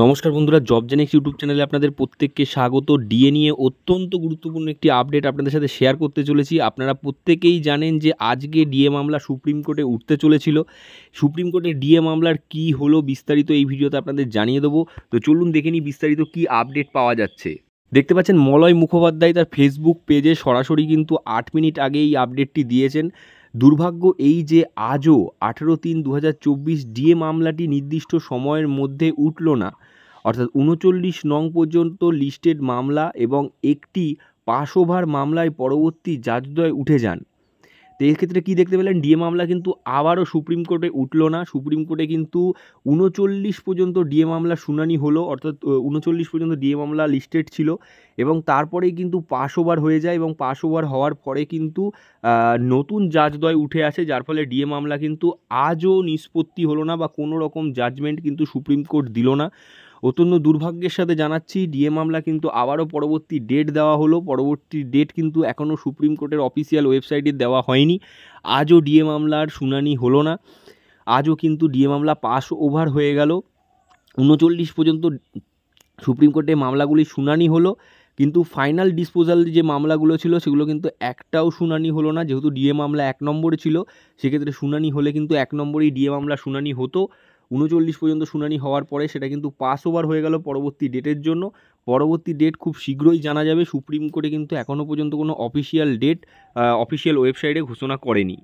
নমস্কার বন্ধুরা job Genex YouTube চ্যানেলে আপনাদের প্রত্যেককে স্বাগত ডিএ নিয়ে অত্যন্ত গুরুত্বপূর্ণ একটি আপডেট আপনাদের সাথে শেয়ার করতে চলেছি আপনারা প্রত্যেকেই জানেন যে আজকে ডিএ মামলা সুপ্রিম কোর্টে উঠতে চলেছিল সুপ্রিম কোর্টে ডিএ মামলার কি হলো বিস্তারিত এই ভিডিওতে আপনাদের জানিয়ে দেবো তো চলুন দেখে নিই বিস্তারিত কি আপডেট পাওয়া যাচ্ছে দেখতে পাচ্ছেন মলয় মুখোপাধ্যায় তার ফেসবুক পেজে সরাসরি কিন্তু আট মিনিট আগে এই আপডেটটি দিয়েছেন দুর্ভাগ্য এই যে আজও আঠেরো তিন দু ডিএ মামলাটি নির্দিষ্ট সময়ের মধ্যে উঠল না অর্থাৎ উনচল্লিশ নং পর্যন্ত লিস্টেড মামলা এবং একটি পাশওভার ওভার মামলায় পরবর্তী জাজদ্বয় উঠে যান তো এক্ষেত্রে কী দেখতে পেলেন ডিএ মামলা কিন্তু আবারও সুপ্রিম কোর্টে উঠল না সুপ্রিম কোর্টে কিন্তু উনচল্লিশ পর্যন্ত ডিএ মামলা শুনানি হলো অর্থাৎ উনচল্লিশ পর্যন্ত ডিএ মামলা লিস্টেড ছিল এবং তারপরেই কিন্তু পাস ওভার হয়ে যায় এবং পাশ ওভার হওয়ার পরে কিন্তু নতুন জাজদ্বয় উঠে আসে যার ফলে ডিএ মামলা কিন্তু আজও নিষ্পত্তি হলো না বা কোনো রকম জাজমেন্ট কিন্তু সুপ্রিম কোর্ট দিল না অত্যন্ত দুর্ভাগ্যের সাথে জানাচ্ছি ডিএ মামলা কিন্তু আবারও পরবর্তী ডেট দেওয়া হলো পরবর্তী ডেট কিন্তু এখনও সুপ্রিম কোর্টের অফিসিয়াল ওয়েবসাইটে দেওয়া হয়নি আজও ডিএ মামলার শুনানি হলো না আজও কিন্তু ডিএ মামলা পাস ওভার হয়ে গেল উনচল্লিশ পর্যন্ত সুপ্রিম কোর্টে মামলাগুলি শুনানি হলো কিন্তু ফাইনাল ডিসপোজাল যে মামলাগুলো ছিল সেগুলো কিন্তু একটাও শুনানি হলো না যেহেতু ডিএ মামলা এক নম্বরে ছিল সেক্ষেত্রে শুনানি হলে কিন্তু এক নম্বরেই ডিএ মামলা শুনানি হতো উনচল্লিশ পর্যন্ত শুনানি হওয়ার পরে সেটা কিন্তু পাস ওভার হয়ে গেল পরবর্তী ডেটের জন্য পরবর্তী ডেট খুব শীঘ্রই জানা যাবে সুপ্রিম কোর্টে কিন্তু এখনও পর্যন্ত কোনো অফিসিয়াল ডেট অফিসিয়াল ওয়েবসাইটে ঘোষণা করেনি